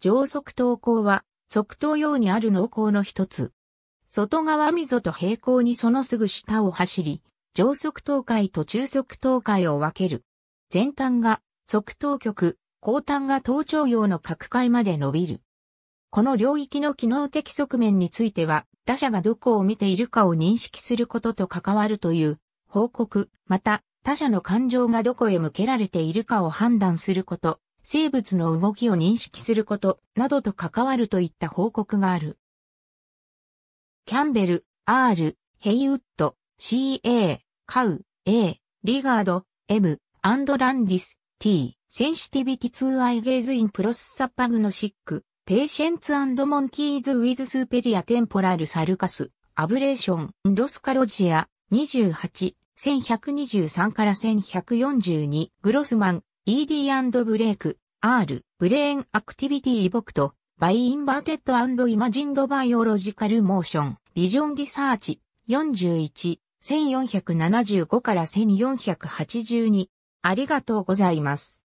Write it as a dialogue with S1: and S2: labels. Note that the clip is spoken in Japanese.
S1: 上側投高は、側頭用にある濃厚の一つ。外側溝と平行にそのすぐ下を走り、上側等界と中側等界を分ける。前端が側頭極、後端が頭頂用の角界まで伸びる。この領域の機能的側面については、他者がどこを見ているかを認識することと関わるという報告、また他者の感情がどこへ向けられているかを判断すること、生物の動きを認識することなどと関わるといった報告がある。キャンベル、R、ヘイウッド、CA、カウ、A、リガード、M、アンドランディス、T、センシティビティツーアイゲーズインプロスサパグノシック、ペーシェンツアンドモンキーズウィズスーペリアテンポラルサルカス、アブレーション、ロスカロジア、28、1123から1142、グロスマン、ED& ブレイク、R、ブレーンアクティビティイボクト、バイインバーテッドイマジンドバイオロジカルモーション、ビジョンリサーチ、41、1475から1482。ありがとうございます。